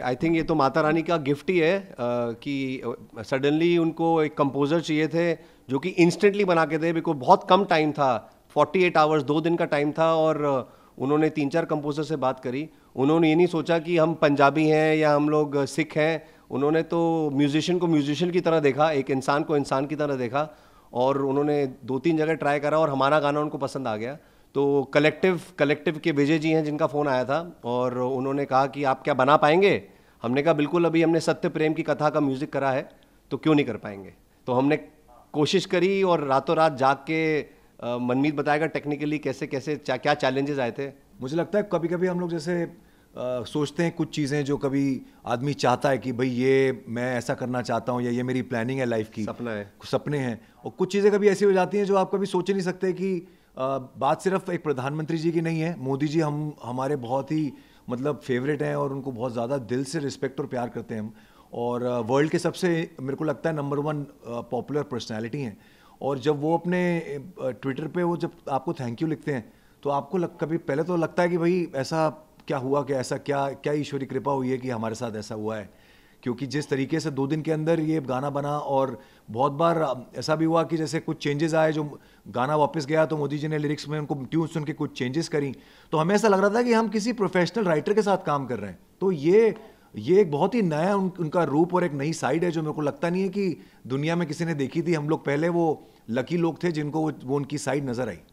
okay I think ये तो माता रानी का गिफ्ट ही है uh, कि सडनली उनको एक कंपोज़र चाहिए थे जो कि इंस्टेंटली बना के दे बिकॉज बहुत कम टाइम था 48 आवर्स दो दिन का टाइम था और उन्होंने तीन चार कंपोज़र से बात करी उन्होंने ये नहीं सोचा कि हम पंजाबी हैं या हम लोग सिख हैं उन्होंने तो म्यूजिशियन को म्यूजिशियन की तरह देखा एक इंसान को इंसान की तरह देखा और उन्होंने दो तीन जगह ट्राई करा और हमारा गाना उनको पसंद आ गया तो कलेक्टिव कलेक्टिव के विजय जी हैं जिनका फ़ोन आया था और उन्होंने कहा कि आप क्या बना पाएंगे हमने कहा बिल्कुल अभी हमने सत्य प्रेम की कथा का म्यूज़िक करा है तो क्यों नहीं कर पाएंगे तो हमने कोशिश करी और रातों रात जाग के मनमीत बताएगा टेक्निकली कैसे कैसे चा, क्या चैलेंजेस आए थे मुझे लगता है कभी कभी हम लोग जैसे आ, सोचते हैं कुछ चीज़ें जो कभी आदमी चाहता है कि भाई ये मैं ऐसा करना चाहता हूँ या ये मेरी प्लानिंग है लाइफ की सपना है सपने हैं और कुछ चीज़ें कभी ऐसी हो जाती हैं जो आप कभी सोच नहीं सकते कि बात सिर्फ एक प्रधानमंत्री जी की नहीं है मोदी जी हम हमारे बहुत ही मतलब फेवरेट हैं और उनको बहुत ज़्यादा दिल से रिस्पेक्ट और प्यार करते हैं हम और वर्ल्ड के सबसे मेरे को लगता है नंबर वन पॉपुलर पर्सनैलिटी हैं और जब वो अपने ट्विटर पे वो जब आपको थैंक यू लिखते हैं तो आपको लग कभी पहले तो लगता है कि भाई ऐसा क्या हुआ कि ऐसा क्या क्या ईश्वरी कृपा हुई है कि हमारे साथ ऐसा हुआ है क्योंकि जिस तरीके से दो दिन के अंदर ये गाना बना और बहुत बार ऐसा भी हुआ कि जैसे कुछ चेंजेस आए जो गाना वापस गया तो मोदी जी ने लिरिक्स में उनको ट्यून सुन के कुछ चेंजेस करी तो हमें ऐसा लग रहा था कि हम किसी प्रोफेशनल राइटर के साथ काम कर रहे हैं तो ये ये एक बहुत ही नया उन, उनका रूप और एक नई साइड है जो मेरे को लगता नहीं है कि दुनिया में किसी ने देखी थी हम लोग पहले वो लकी लोग थे जिनको वो, वो उनकी साइड नजर आई